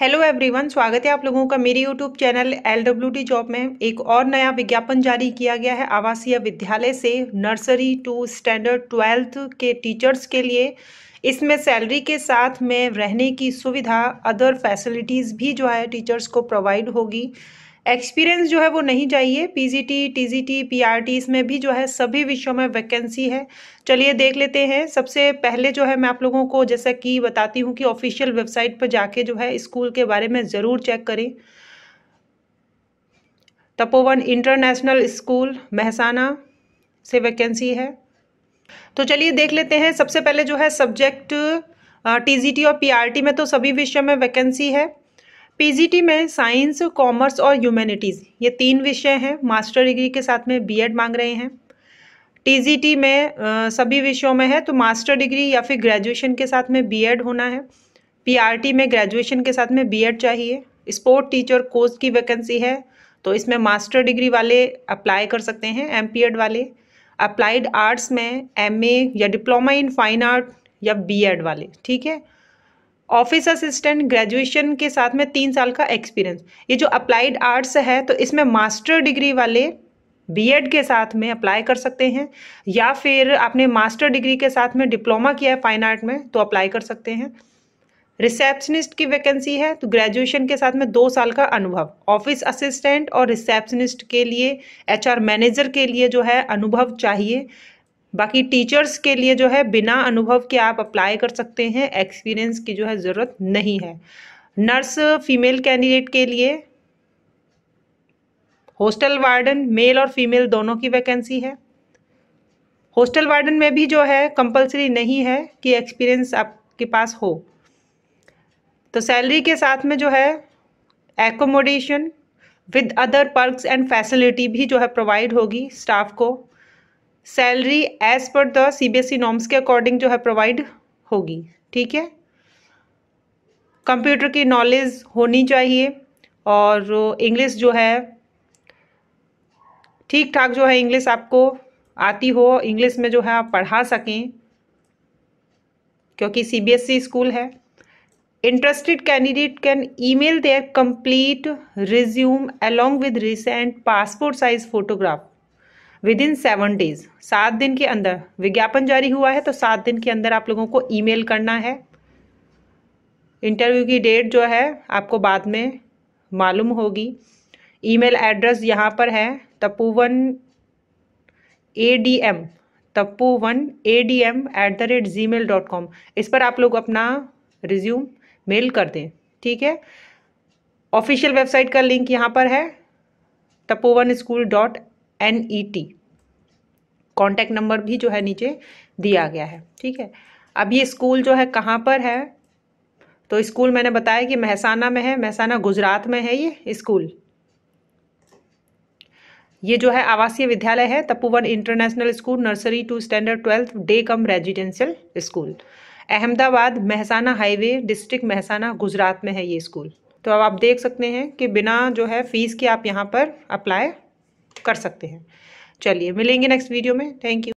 hello everyone स्वागत है आप लोगों का मेरे YouTube channel L W D job में एक और नया विज्ञापन जारी किया गया है आवासीय विद्यालय से नर्सरी टू स्टैंडर्ड ट्वेल्थ के टीचर्स के लिए इसमें सैलरी के साथ में रहने की सुविधा अदर फैसिलिटीज़ भी जो है टीचर्स को प्रोवाइड होगी एक्सपीरियंस जो है वो नहीं चाहिए पीजीटी टीजीटी पीआरटी इसमें भी जो है सभी विषयों में वैकेंसी है चलिए देख लेते हैं सबसे पहले जो है मैं आप लोगों को जैसा कि बताती हूँ कि ऑफिशियल वेबसाइट पर जाके जो है स्कूल के बारे में ज़रूर चेक करें तपोवन इंटरनेशनल स्कूल महसाना से वैकेंसी है तो चलिए देख लेते हैं सबसे पहले जो है सब्जेक्ट टीजीटी और पीआरटी में तो सभी विषयों में वैकेंसी है पीजीटी में साइंस कॉमर्स और ह्यूमैनिटीज़ ये तीन विषय हैं मास्टर डिग्री के साथ में बीएड मांग रहे हैं टीजीटी में आ, सभी विषयों में है तो मास्टर डिग्री या फिर ग्रेजुएशन के साथ में बीएड होना है पीआरटी में ग्रेजुएशन के साथ में बीएड चाहिए स्पोर्ट टीचर कोर्स की वैकेंसी है तो इसमें मास्टर डिग्री वाले अप्लाई कर सकते हैं एम वाले अप्लाइड आर्ट्स में एम या डिप्लोमा इन फाइन आर्ट या बी वाले ठीक है ऑफिस असिस्टेंट ग्रेजुएशन के साथ में तीन साल का एक्सपीरियंस ये जो अप्लाइड आर्ट्स है तो इसमें मास्टर डिग्री वाले बीएड के साथ में अप्लाई कर सकते हैं या फिर आपने मास्टर डिग्री के साथ में डिप्लोमा किया है फाइन आर्ट में तो अप्लाई कर सकते हैं रिसेप्शनिस्ट की वैकेंसी है तो ग्रेजुएशन के साथ में दो साल का अनुभव ऑफिस असिस्टेंट और रिसेप्शनिस्ट के लिए एचआर मैनेजर के लिए जो है अनुभव चाहिए बाकी टीचर्स के लिए जो है बिना अनुभव के आप अप्लाई कर सकते हैं एक्सपीरियंस की जो है ज़रूरत नहीं है नर्स फीमेल कैंडिडेट के लिए हॉस्टल वार्डन मेल और फीमेल दोनों की वैकेंसी है हॉस्टल वार्डन में भी जो है कंपलसरी नहीं है कि एक्सपीरियंस आपके पास हो तो सैलरी के साथ में जो है accommodation with other perks and facility भी जो है प्रोवाइड होगी स्टाफ को salary as per the CBSE e norms के अकॉर्डिंग जो है प्रोवाइड होगी ठीक है कंप्यूटर की नॉलेज होनी चाहिए और इंग्लिश जो है ठीक ठाक जो है इंग्लिश आपको आती हो इंग्लिश में जो है आप पढ़ा सकें क्योंकि सीबीएसई e स्कूल है interested candidate can email their complete resume along with recent passport size photograph within seven days सात दिन के अंदर विज्ञापन जारी हुआ है तो सात दिन के अंदर आप लोगों को ईमेल करना है इंटरव्यू की डेट जो है आपको बाद में मालूम होगी ईमेल एड्रेस यहाँ पर है Tapovan A D M Tapovan A D M at the rate G mail dot com इस पर आप लोग अपना रिज्यूम मेल कर दें ठीक है ऑफिशियल वेबसाइट का लिंक यहाँ पर है Tapovan school dot N E T contact number भी जो है नीचे दिया गया है ठीक है अब ये स्कूल जो है कहाँ पर है तो स्कूल मैंने बताया कि महसाना में है महसाना गुजरात में है ये स्कूल ये जो है आवासीय विद्यालय है Tapovan international school nursery to standard twelfth day cum residential school Ahmedabad Mehsana highway district Mehsana Gujarat में है ये स्कूल तो अब आप देख सकते हैं कि बिना जो है फीस के आप यहाँ पर अप्लाई कर सकते हैं चलिए मिलेंगे नेक्स्ट वीडियो में थैंक यू